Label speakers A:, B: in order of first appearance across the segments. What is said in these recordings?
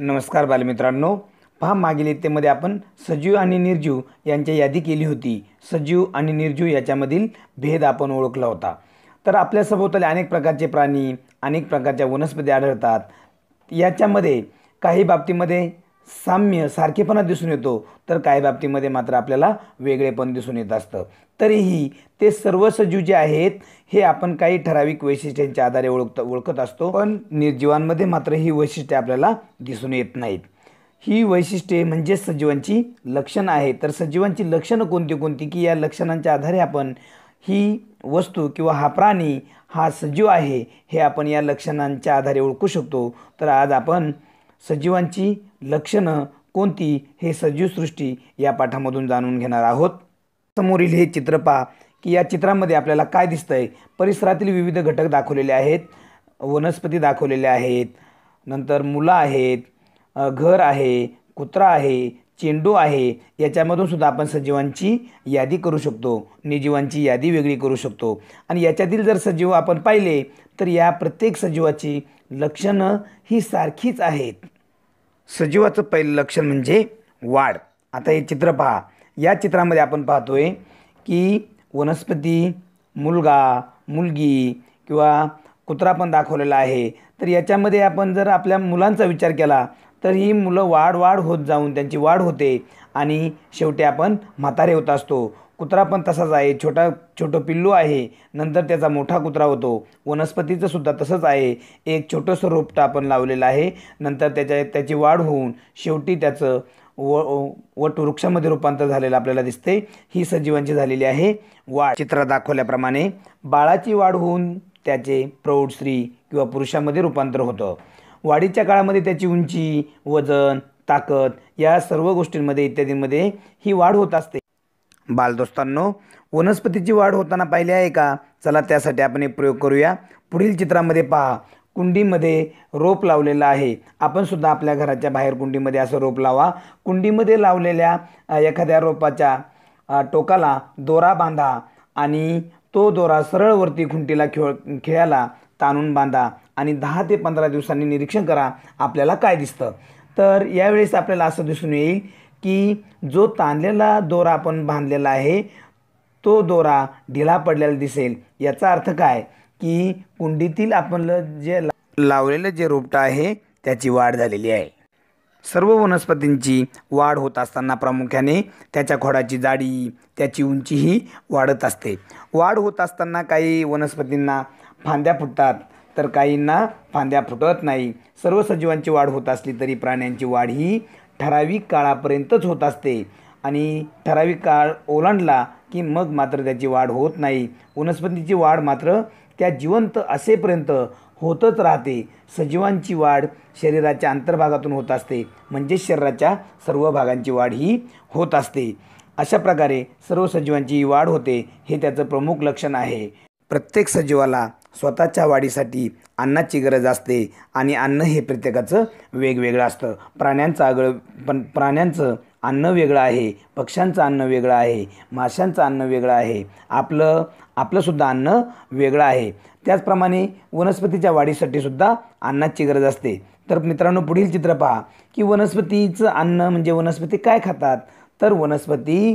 A: नमस्कार बालमित्रांनो पहा मागील इत्तेमध्ये आपण सजीव आणि निर्जीव यांच्या यादी केली होती सजीव आणि निर्जीव याच्यामधील भेद आपण ओळखला होता तर आपल्या सभोवताली अनेक प्रकारचे प्राणी अनेक प्रकारच्या वनस्पती आढळतात याच्यामध्ये काही बाबतीमध्ये साम्य सारखेपणा दिसून येतो तर काही बाबतीमध्ये मात्र आपल्याला वेगळेपण दिसून येत असतं तरीही ते सर्व सजीव जे आहेत हे आपण काही ठराविक वैशिष्ट्यांच्या आधारे ओळखत ओळखत असतो पण निर्जीवांमध्ये मात्र ही वैशिष्ट्ये आपल्याला दिसून येत नाहीत ही वैशिष्ट्ये म्हणजे सजीवांची लक्षणं आहेत तर सजीवांची लक्षणं कोणती कोणती की या लक्षणांच्या आधारे आपण ही वस्तू किंवा हा प्राणी हा सजीव आहे हे आपण या लक्षणांच्या आधारे ओळखू शकतो तर आज आपण सजीवांची लक्षणं कोणती हे सजीवसृष्टी या पाठामधून जाणून घेणार आहोत समोरील हे चित्र पहा की या चित्रामध्ये आपल्याला काय दिसतंय परिसरातील विविध घटक दाखवलेले आहेत वनस्पती दाखवलेल्या आहेत नंतर मुलं आहेत घर आहे कुत्रा आहे चेंडू आहे याच्यामधून सुद्धा आपण सजीवांची यादी करू शकतो निजीवांची यादी वेगळी करू शकतो आणि याच्यातील जर सजीव आपण पाहिले तर या प्रत्येक सजीवाची लक्षणं ही सारखीच आहेत सजीवाचं पहिलं लक्षण म्हणजे वाढ आता हे चित्र पहा या चित्रामध्ये आपण पाहतो आहे की वनस्पती मुलगा मुलगी किंवा कुत्रा पण दाखवलेला आहे तर याच्यामध्ये आपण जर आपल्या मुलांचा विचार केला तर ही मुलं वाढ वाढ होत जाऊन त्यांची वाढ होते आणि शेवटी आपण म्हातारे होत असतो कुत्रा पण तसाच आहे छोटा छोटं पिल्लू आहे नंतर त्याचा मोठा कुत्रा होतो वनस्पतीचं सुद्धा तसंच आहे एक छोटंसं रोपटं आपण लावलेलं आहे नंतर त्याच्या त्याची वाढ होऊन शेवटी त्याचं व वट वृक्षामध्ये रूपांतर झालेलं आपल्याला दिसते ही सजीवांची झालेली आहे वाढ चित्र दाखवल्याप्रमाणे बाळाची वाढ होऊन त्याचे प्रौढ स्त्री किंवा पुरुषामध्ये रूपांतर होतं वाढीच्या काळामध्ये त्याची उंची वजन ताकद या सर्व गोष्टींमध्ये इत्यादींमध्ये ही वाढ होत असते बालदोस्तांनो वनस्पतीची वाढ होताना पाहिली आहे का चला त्यासाठी आपण एक प्रयोग करूया पुढील चित्रामध्ये पहा कुंडीमध्ये रोप लावलेलं आहे आपण सुद्धा आपल्या घराच्या बाहेर कुंडीमध्ये असं रोप लावा कुंडीमध्ये लावलेल्या एखाद्या रोपाच्या टोकाला दोरा बांधा आणि तो दोरा सरळवरती खुंटीला खेळ खेळायला ताणून बांधा आणि दहा ते पंधरा दिवसांनी निरीक्षण करा आपल्याला काय दिसतं तर यावेळेस आपल्याला असं दिसून येईल की जो ताणलेला दोरा आपण बांधलेला आहे तो दोरा ढिला पडलेला दिसेल याचा अर्थ काय की कुंडीतील आपण जे लावलेलं जे रोपटं आहे त्याची वाढ झालेली आहे सर्व वनस्पतींची वाढ होत असताना प्रामुख्याने त्याच्या खोडाची जाडी त्याची उंचीही वाढत असते वाढ होत असताना काही वनस्पतींना फांद्या फुटतात तर काहींना फांद्या फुटत नाही सर्व सजीवांची वाढ होत असली तरी प्राण्यांची वाढ ही ठराविक काळापर्यंतच होत असते आणि ठराविक काळ ओलांडला की मग मात्र त्याची वाढ होत नाही वनस्पतीची वाढ मात्र त्या जिवंत असेपर्यंत होतच राहते सजीवांची वाढ शरीराच्या अंतर्भागातून होत असते म्हणजेच शरीराच्या सर्व भागांची वाढ ही होत असते अशा प्रकारे सर्व सजीवांची वाढ होते हे त्याचं प्रमुख लक्षण आहे प्रत्येक सजीवाला स्वतःच्या वाढीसाठी अन्नाची गरज असते आणि अन्न हे प्रत्येकाचं वेगवेगळं असतं प्राण्यांचं आगळं पण प्राण्यांचं अन्न वेगळं आहे पक्ष्यांचं अन्न वेगळं आहे माशांचं अन्न वेगळं आहे आपलं आपलंसुद्धा अन्न वेगळं आहे त्याचप्रमाणे वनस्पतीच्या वाढीसाठी सुद्धा अन्नाची गरज असते तर मित्रांनो पुढील चित्र पहा की वनस्पतीचं अन्न म्हणजे वनस्पती काय खातात तर वनस्पती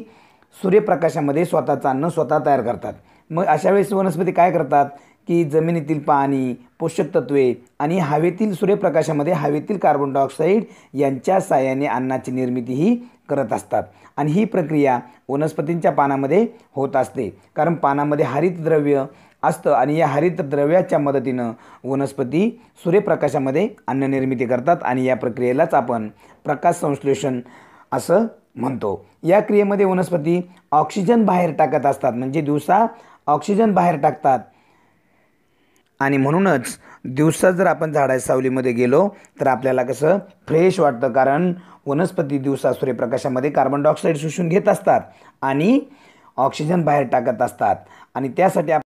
A: सूर्यप्रकाशामध्ये स्वतःचं अन्न स्वतः तयार करतात मग अशा वेळेस वनस्पती काय करतात की जमिनीतील पाणी पोषक तत्वे आणि हवेतील सूर्यप्रकाशामध्ये हवेतील कार्बन डायऑक्साईड यांच्या साहाय्याने अन्नाची निर्मिती ही करत असतात आणि ही प्रक्रिया वनस्पतींच्या पानामध्ये होत असते कारण पानामध्ये हरितद्रव्य असतं आणि या हरितद्रव्याच्या मदतीनं वनस्पती सूर्यप्रकाशामध्ये अन्न निर्मिती करतात आणि या प्रक्रियेलाच आपण प्रकाश संश्लेषण असं म्हणतो या क्रियेमध्ये वनस्पती ऑक्सिजन बाहेर टाकत असतात म्हणजे दिवसा ऑक्सिजन बाहेर टाकतात आणि म्हणूनच दिवसा जर आपण झाडा सावलीमध्ये गेलो तर आपल्याला कसं फ्रेश वाटतं कारण वनस्पती दिवसा सूर्यप्रकाशामध्ये कार्बन डायऑक्साईड शोषून घेत असतात आणि ऑक्सिजन बाहेर टाकत असतात आणि त्यासाठी आप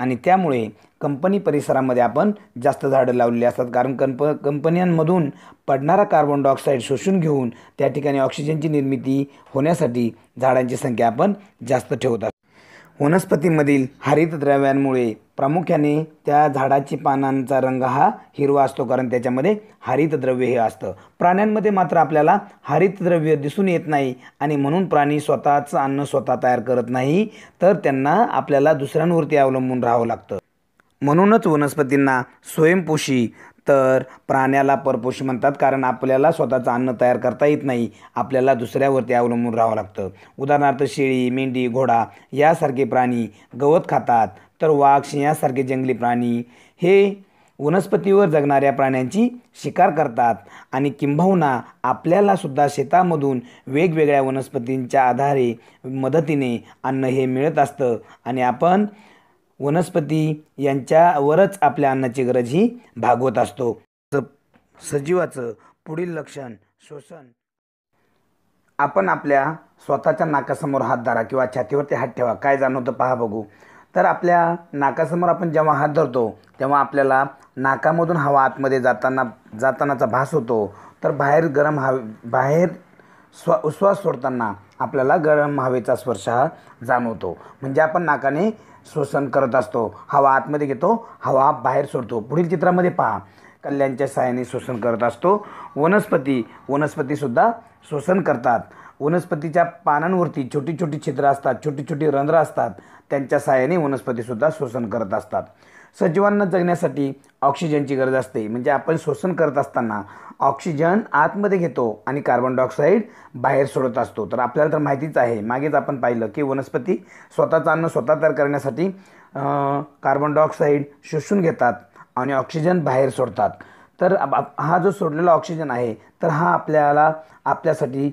A: आणि त्यामुळे कंपनी परिसरामध्ये आपण जास्त झाडं लावलेली असतात कारण कंप कंपन्यांमधून पडणारा कार्बन डायऑक्साईड शोषून घेऊन त्या ठिकाणी ऑक्सिजनची निर्मिती होण्यासाठी झाडांची संख्या आपण जास्त ठेवतात वनस्पतीमधील हरितद्रव्यांमुळे प्रामुख्याने त्या झाडाची पानांचा रंग हा हिरवा असतो कारण त्याच्यामध्ये हरितद्रव्य हे असतं प्राण्यांमध्ये मात्र आपल्याला हरितद्रव्य दिसून येत नाही आणि म्हणून प्राणी स्वतःचं अन्न स्वतः तयार करत नाही तर त्यांना आपल्याला दुसऱ्यांवरती अवलंबून राहावं लागतं म्हणूनच वनस्पतींना स्वयंपोषी तर प्राण्याला परपोषी म्हणतात कारण आपल्याला स्वतःचं अन्न तयार करता येत नाही आपल्याला दुसऱ्यावरती अवलंबून राहावं लागतं उदाहरणार्थ शेळी मेंढी घोडा यासारखे प्राणी गवत खातात तर वाघ सिंहासारखे जंगली प्राणी हे वनस्पतीवर जगणाऱ्या प्राण्यांची शिकार करतात आणि किंबहुना आपल्यालासुद्धा शेतामधून वेगवेगळ्या वनस्पतींच्या आधारे मदतीने अन्न हे मिळत असतं आणि आपण वनस्पती यांच्यावरच आपल्या अन्नाची गरज ही भागवत असतो सजीवाचं पुढील लक्षण शोषण आपण आपल्या स्वतःच्या नाकासमोर हात धरा किंवा छातीवरती हात ठेवा काय जाणवतं पहा बघू तर आपल्या नाकासमोर आपण जेव्हा हात धरतो तेव्हा आपल्याला नाकामधून हवा आतमध्ये जाताना जातानाचा भास होतो तर बाहेर गरम हवे बाहेर स्व उश्वास सोडताना आपल्याला गरम हवेचा स्पर्श हा जाणवतो म्हणजे आपण नाकाने श्वसन करत असतो हवा आतमध्ये घेतो हवा बाहेर सोडतो पुढील चित्रामध्ये पहा कल्याणच्या सायाने श्वसन करत असतो वनस्पती वनस्पतीसुद्धा श्वसन करतात वनस्पतीच्या पानांवरती छोटी छोटी छिद्रं असतात छोटी छोटी रंध्र असतात त्यांच्या साहाय्याने वनस्पतीसुद्धा श्वसन करत असतात सजीवांना जगण्यासाठी ऑक्सिजनची गरज असते म्हणजे आपण श्वसन करत असताना ऑक्सिजन आतमध्ये घेतो आणि कार्बन डायऑक्साईड बाहेर सोडत असतो तर आपल्याला तर माहितीच आहे मागेच आपण पाहिलं की वनस्पती स्वतःचं अन्न स्वतः तयार करण्यासाठी कार्बन डायऑक्साईड शोषून घेतात आणि ऑक्सिजन बाहेर सोडतात तर हा जो सोडलेला ऑक्सिजन आहे तर हा आपल्याला आपल्यासाठी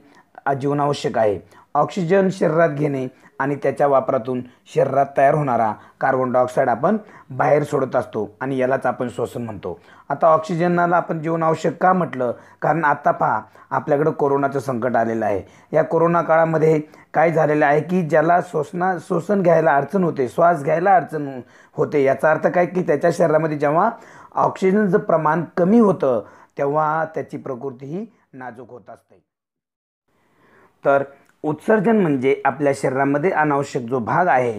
A: जीवनावश्यक आहे ऑक्सिजन शरीरात घेणे आणि त्याच्या वापरातून शरीरात तयार होणारा कार्बन डायऑक्साईड आपण बाहेर सोडत असतो आणि यालाच आपण श्वसन म्हणतो आता ऑक्सिजनाला आपण जीवनावश्यक का म्हटलं कारण आता पहा आपल्याकडं कोरोनाचं संकट आलेलं आहे या कोरोना काळामध्ये काय झालेलं आहे की ज्याला श्वसना श्वसन घ्यायला अडचण होते श्वास घ्यायला अडचण होते याचा अर्थ काय की त्याच्या शरीरामध्ये जेव्हा ऑक्सिजनचं प्रमाण कमी होतं तेव्हा त्याची प्रकृती ही नाजूक होत असते तर उत्सर्जन म्हणजे आपल्या शरीरामध्ये अनावश्यक जो भाग आहे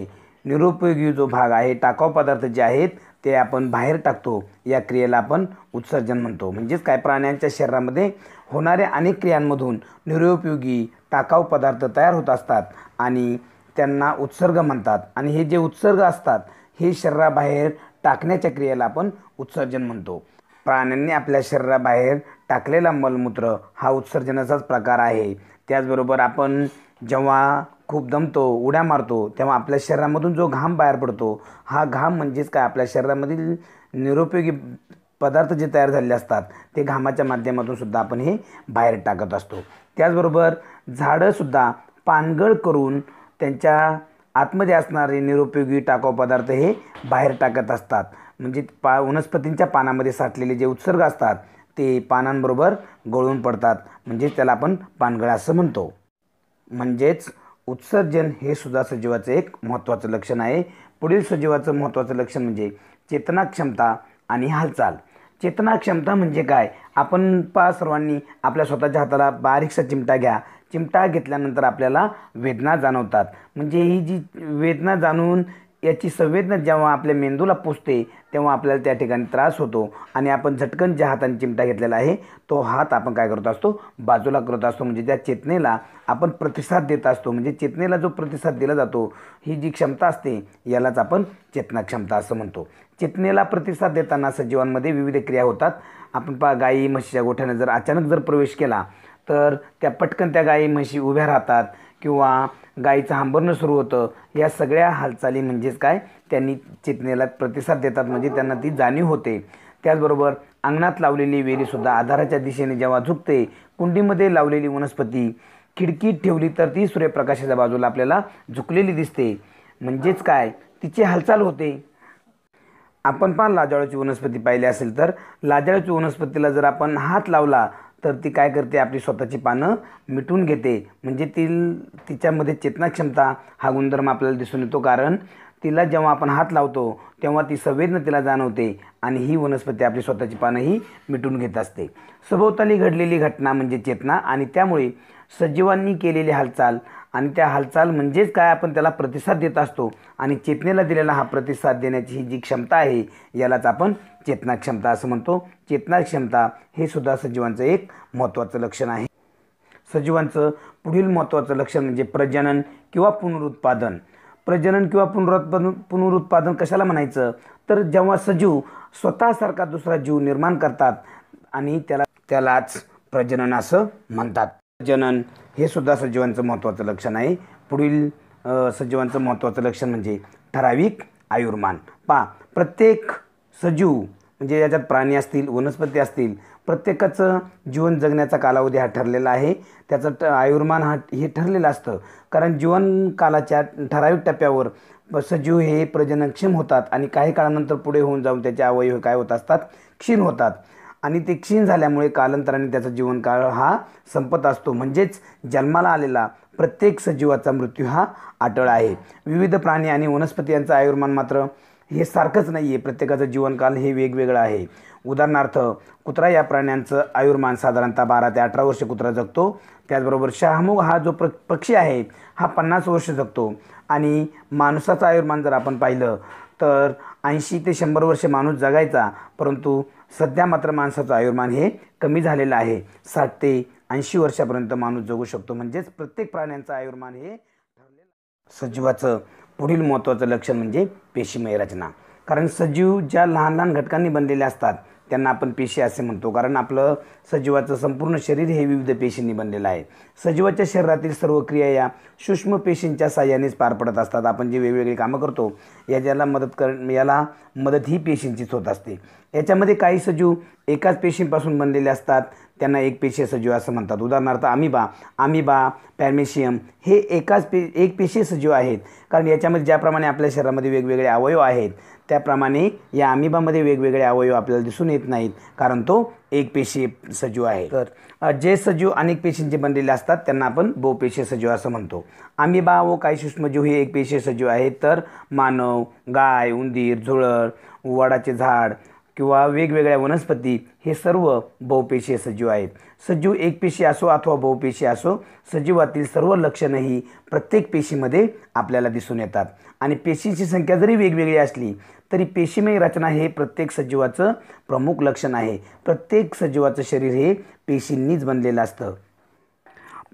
A: निरुपयोगी जो भाग आहे टाकाऊ पदार्थ जे आहेत ते आपण बाहेर टाकतो या क्रियेला आपण उत्सर्जन म्हणतो म्हणजेच काय प्राण्यांच्या शरीरामध्ये होणाऱ्या अनेक क्रियांमधून निरुपयोगी टाकाऊ पदार्थ तयार होत असतात आणि त्यांना उत्सर्ग म्हणतात आणि हे जे उत्सर्ग असतात हे शरीराबाहेर टाकण्याच्या क्रियेला आपण उत्सर्जन म्हणतो प्राण्यांनी आपल्या शरीराबाहेर टाकलेला मलमूत्र हा उत्सर्जनाचाच प्रकार आहे त्याचबरोबर आपण जेव्हा खूप दमतो उड्या मारतो तेव्हा आपल्या शरीरामधून जो घाम बाहेर पडतो हा घाम म्हणजेच काय आपल्या शरीरामधील निरुपयोगी पदार्थ जे तयार झालेले असतात ते घामाच्या माध्यमातून सुद्धा आपण हे बाहेर टाकत असतो त्याचबरोबर झाडंसुद्धा पानगळ करून त्यांच्या आतमध्ये असणारे निरुपयोगी टाकाऊ पदार्थ हे बाहेर टाकत असतात म्हणजे पा वनस्पतींच्या पानामध्ये साठलेले जे उत्सर्ग असतात ते पानांबरोबर गळून पडतात म्हणजे त्याला आपण पानगळा असं म्हणतो म्हणजेच उत्सर्जन हे सुद्धा सजीवाचं एक महत्त्वाचं लक्षण आहे पुढील सजीवाचं महत्त्वाचं लक्षण म्हणजे चेतनाक्षमता आणि हालचाल चेतनाक्षमता म्हणजे काय आपण पा सर्वांनी आपल्या स्वतःच्या हाताला बारीकसा चिमटा घ्या चिमटा घेतल्यानंतर आपल्याला वेदना जाणवतात म्हणजे ही जी वेदना जाणून याची संवेदना जेव्हा आपल्या मेंदूला पोचते तेव्हा आपल्याला त्या ठिकाणी त्रास होतो आणि आपण झटकन ज्या हाताने चिमटा घेतलेला आहे तो हात आपण काय करत असतो बाजूला करत असतो म्हणजे त्या चेतनेला आपण प्रतिसाद देत असतो म्हणजे चेतनेला जो प्रतिसाद दिला जातो ही जी क्षमता असते यालाच आपण चेतना क्षमता असं म्हणतो चेतनेला प्रतिसाद देताना सजीवांमध्ये विविध क्रिया होतात आपण पा गाई म्हशीच्या गोठ्याने जर अचानक जर प्रवेश केला तर त्या पटकन त्या गाई म्हशी उभ्या राहतात किंवा गायीचं हांबरणं सुरू होतं या सगळ्या हालचाली म्हणजेच काय त्यांनी चेतनेला प्रतिसाद देतात म्हणजे त्यांना ती जाणीव होते त्याचबरोबर अंगणात लावलेली वेरीसुद्धा आधाराच्या दिशेने जेव्हा झुकते कुंडीमध्ये लावलेली वनस्पती खिडकीत ठेवली तर ती सूर्यप्रकाशाच्या बाजूला आपल्याला झुकलेली दिसते म्हणजेच काय तिची हालचाल होते आपण पण लाजाळूची वनस्पती पाहिली असेल तर लाजाळूची वनस्पतीला जर आपण हात लावला तर ती काय करते आपली स्वतःची पानं मिटून घेते म्हणजे ती तिच्यामध्ये चेतनाक्षमता हा गुणधर्म आपल्याला दिसून येतो कारण तिला जेव्हा आपण हात लावतो तेव्हा ती संवेदना तिला जाणवते आणि ही वनस्पती आपली स्वतःची पानंही मिटून घेत असते सभोवताली घडलेली घटना म्हणजे चेतना आणि त्यामुळे सजीवांनी केलेली हालचाल आणि त्या हालचाल म्हणजेच काय आपण त्याला प्रतिसाद देत असतो आणि चेतनेला दिलेला हा प्रतिसाद देण्याची ही जी क्षमता आहे यालाच आपण चेतना क्षमता असं म्हणतो चेतना क्षमता हे सुद्धा सजीवांचं एक महत्त्वाचं लक्षण आहे सजीवांचं पुढील महत्त्वाचं लक्षण म्हणजे प्रजनन किंवा पुनरुत्पादन प्रजनन किंवा पुनरुत्पादन पुनरुत्पादन कशाला म्हणायचं तर जेव्हा सजीव स्वतःसारखा दुसरा जीव निर्माण करतात आणि त्याला त्यालाच प्रजनन असं म्हणतात जनन हे सुद्धा सजीवांचं महत्त्वाचं लक्षण आहे पुढील सजीवांचं महत्त्वाचं लक्षण म्हणजे ठराविक आयुर्मान पा प्रत्येक सजीव म्हणजे याच्यात प्राणी असतील वनस्पती असतील प्रत्येकाचं जीवन जगण्याचा कालावधी हा ठरलेला आहे त्याचं ट आयुर्मान हा हे ठरलेलं असतं कारण जीवनकालाच्या ठराविक टप्प्यावर सजीव हे प्रजननक्षम होतात आणि काही काळानंतर पुढे होऊन जाऊन त्याचे अवयव काय होत असतात क्षीण होतात आणि ते क्षीण झाल्यामुळे कालांतराने त्याचा जीवनकाळ हा संपत असतो म्हणजेच जन्माला आलेला प्रत्येक सजीवाचा मृत्यू हा अटळ आहे विविध प्राणी आणि वनस्पती यांचं आयुर्मान मात्र हे सारखंच नाही आहे प्रत्येकाचं जीवनकाल हे वेगवेगळं आहे उदाहरणार्थ कुत्रा या प्राण्यांचं आयुर्मान साधारणतः बारा ते अठरा वर्ष कुत्रा जगतो त्याचबरोबर शहामुग हा जो प्र पक्षी आहे हा पन्नास वर्ष जगतो आणि माणसाचं आयुर्मान जर आपण पाहिलं तर ऐंशी ते शंभर वर्ष माणूस जगायचा परंतु सध्या मात्र माणसाचं आयुर्मान हे कमी झालेलं आहे साठ ते ऐंशी वर्षापर्यंत माणूस जगू शकतो म्हणजेच प्रत्येक प्राण्यांचं आयुर्मान हे ठरलेलं सजीवाचं पुढील महत्त्वाचं लक्षण म्हणजे पेशीमय रचना कारण सजीव ज्या लहान लहान घटकांनी बनलेल्या असतात त्यांना आपण पेशी असे म्हणतो कारण आपलं सजीवाचं संपूर्ण शरीर हे विविध पेशींनी बनलेलं आहे सजीवाच्या शरीरातील सर्व क्रिया या सूक्ष्म पेशींच्या साह्यानेच पार पडत असतात आपण जे वेगवेगळी कामं करतो या ज्याला मदत कर याला मदत ही पेशींचीच होत असते याच्यामध्ये काही सजीव एकाच पेशींपासून बनलेले असतात त्यांना एक पेशी सजीव असं म्हणतात उदाहरणार्थ आमिबा आमिबा पॅरमेशियम हे एकाच पे एक पेशी सजीव आहेत कारण याच्यामध्ये ज्याप्रमाणे आपल्या शरीरामध्ये वेगवेगळे अवयव आहेत त्याप्रमाणे या आमिबामध्ये वेगवेगळे अवयव आपल्याला दिसून येत नाहीत कारण तो एक पेशी सजीव आहे तर जे सजीव अनेक पेशींचे बनलेले असतात त्यांना आपण बहुपेशी सजीव असं म्हणतो आमिबा व काही सूक्ष्मजीव हे एक पेशी सजीव आहेत तर मानव गाय उंदीर झुळळ वडाचे झाड किंवा वेगवेगळ्या वनस्पती हे सर्व बहुपेशीय सजीव आहेत सजीव एक पेशी असो अथवा बहुपेशी असो सजीवातील सर्व लक्षणंही ही प्रत्येक पेशीमध्ये आपल्याला दिसून येतात आणि पेशींची संख्या जरी वेगवेगळी असली तरी पेशीमय रचना हे प्रत्येक सजीवाचं प्रमुख लक्षण आहे प्रत्येक सजीवाचं शरीर हे पेशींनीच बनलेलं असतं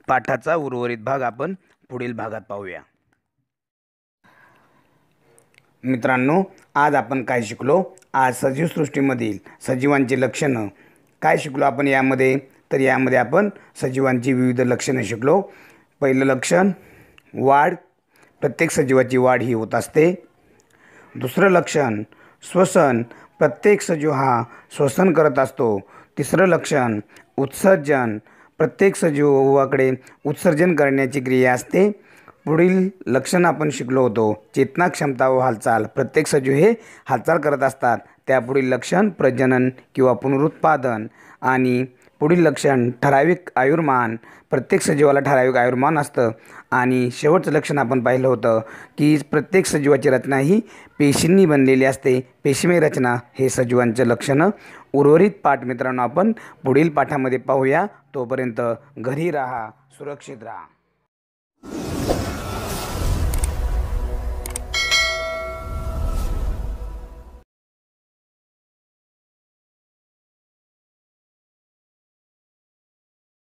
A: पाठाचा उर्वरित भाग आपण पुढील भागात पाहूया मित्रांनो आज आपण काय शिकलो आज सजीवसृष्टीमधील सजीवांची लक्षणं काय शिकलो आपण यामध्ये तर यामध्ये आपण सजीवांची विविध लक्षणं शिकलो पहिलं लक्षण वाढ प्रत्येक सजीवाची वाढ ही होत असते दुसरं लक्षण श्वसन प्रत्येक सजीव हा श्वसन करत असतो तिसरं लक्षण उत्सर्जन प्रत्येक सजीवाकडे उत्सर्जन करण्याची क्रिया असते पुढील लक्षण आपण शिकलो होतो चेतना क्षमता व हालचाल प्रत्येक सजीव हे हालचाल करत असतात त्यापुढील लक्षण प्रजनन किंवा पुनरुत्पादन आणि पुढील लक्षण ठराविक आयुर्मान प्रत्येक सजीवाला ठराविक आयुर्मान असतं आणि शेवटचं लक्षण आपण पाहिलं होतं की प्रत्येक सजीवाची रचना ही पेशींनी बनलेली असते पेशीमय रचना हे सजीवांचं लक्षणं उर्वरित पाठ मित्रांनो आपण पुढील पाठामध्ये पाहूया तोपर्यंत घरी राहा सुरक्षित राहा